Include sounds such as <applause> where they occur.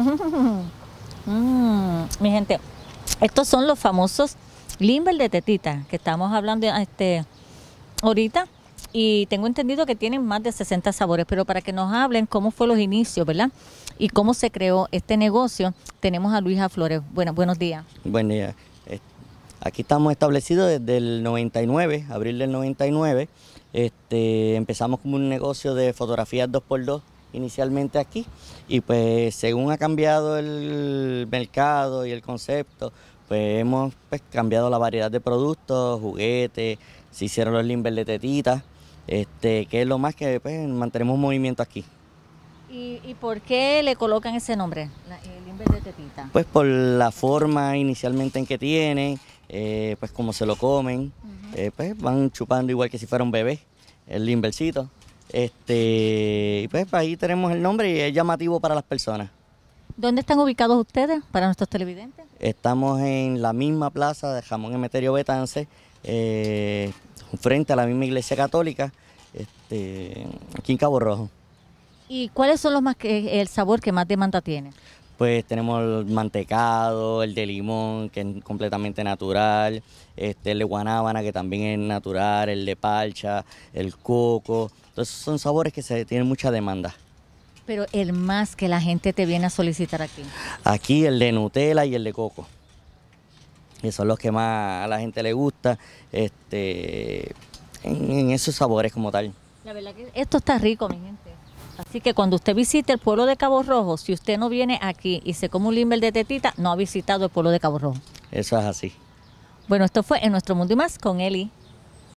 <laughs> Mm, mi gente, estos son los famosos limber de tetita que estamos hablando ah, este, ahorita. Y tengo entendido que tienen más de 60 sabores, pero para que nos hablen cómo fue los inicios, ¿verdad? Y cómo se creó este negocio, tenemos a Luisa Flores. Bueno, buenos días. Buen día. Aquí estamos establecidos desde el 99, abril del 99. Este, empezamos como un negocio de fotografías 2x2 inicialmente aquí. Y pues según ha cambiado el mercado y el concepto, pues hemos pues, cambiado la variedad de productos, juguetes, se hicieron los limbers de tetita... este, que es lo más que pues, mantenemos movimiento aquí. ¿Y, por qué le colocan ese nombre, el limber de tetita? Pues por la forma inicialmente en que tiene, eh, pues como se lo comen, eh, pues van chupando igual que si fuera un bebé, el limbercito. Este, pues ahí tenemos el nombre y es llamativo para las personas. ¿Dónde están ubicados ustedes para nuestros televidentes? Estamos en la misma plaza de Jamón Emeterio Betance, eh, frente a la misma iglesia católica, este, aquí en Cabo Rojo. ¿Y cuáles son los más que el sabor que más demanda tiene? pues tenemos el mantecado, el de limón, que es completamente natural, este, el de guanábana, que también es natural, el de palcha, el coco. Entonces son sabores que se tienen mucha demanda. Pero el más que la gente te viene a solicitar aquí. Aquí el de Nutella y el de coco. Y son los que más a la gente le gusta, este, en, en esos sabores como tal. La verdad que esto está rico, mi gente. Así que cuando usted visite el pueblo de Cabo Rojo, si usted no viene aquí y se come un limber de tetita, no ha visitado el pueblo de Cabo Rojo. Eso es así. Bueno, esto fue En Nuestro Mundo y Más con Eli.